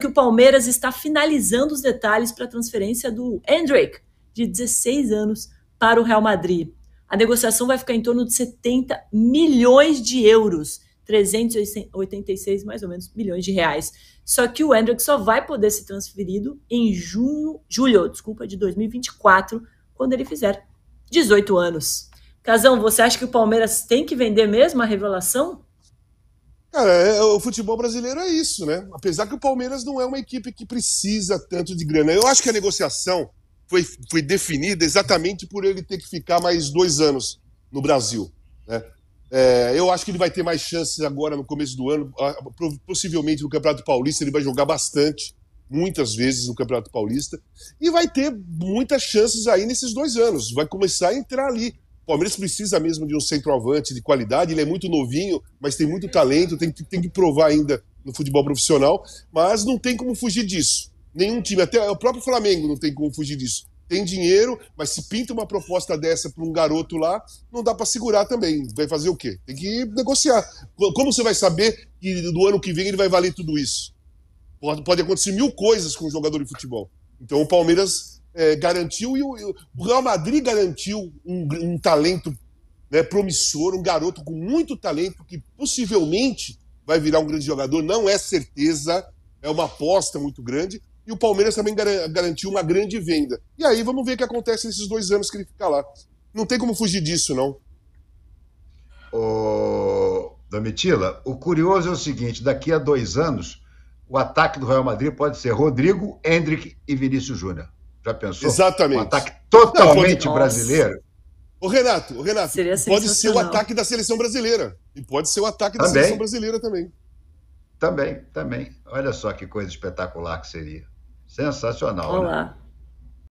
que o Palmeiras está finalizando os detalhes para a transferência do Hendrick, de 16 anos, para o Real Madrid. A negociação vai ficar em torno de 70 milhões de euros, 386 mais ou menos milhões de reais. Só que o Hendrick só vai poder ser transferido em junho, julho, desculpa, de 2024, quando ele fizer 18 anos. Casão, você acha que o Palmeiras tem que vender mesmo a revelação? Cara, é, é, o futebol brasileiro é isso, né? Apesar que o Palmeiras não é uma equipe que precisa tanto de grana. Eu acho que a negociação foi, foi definida exatamente por ele ter que ficar mais dois anos no Brasil. Né? É, eu acho que ele vai ter mais chances agora no começo do ano. Ah, possivelmente no Campeonato Paulista ele vai jogar bastante, muitas vezes no Campeonato Paulista. E vai ter muitas chances aí nesses dois anos. Vai começar a entrar ali Palmeiras precisa mesmo de um centroavante de qualidade, ele é muito novinho, mas tem muito talento, tem, tem que provar ainda no futebol profissional, mas não tem como fugir disso. Nenhum time, até o próprio Flamengo não tem como fugir disso. Tem dinheiro, mas se pinta uma proposta dessa para um garoto lá, não dá para segurar também. Vai fazer o quê? Tem que negociar. Como você vai saber que no ano que vem ele vai valer tudo isso? Pode, pode acontecer mil coisas com um jogador de futebol. Então o Palmeiras é, garantiu, e o, o, Real Madrid garantiu um, um talento né, promissor, um garoto com muito talento que possivelmente vai virar um grande jogador, não é certeza, é uma aposta muito grande. E o Palmeiras também garantiu uma grande venda. E aí vamos ver o que acontece nesses dois anos que ele fica lá. Não tem como fugir disso, não. Ô, Domitila, o curioso é o seguinte: daqui a dois anos, o ataque do Real Madrid pode ser Rodrigo, Hendrick e Vinícius Júnior. Já pensou? Exatamente. Um ataque totalmente Não, brasileiro. Ô, Renato, o Renato, Seria pode ser o ataque da seleção brasileira. E pode ser o ataque também. da seleção brasileira também. Também, também. Olha só que coisa espetacular que seria. Sensacional. Olá. Né?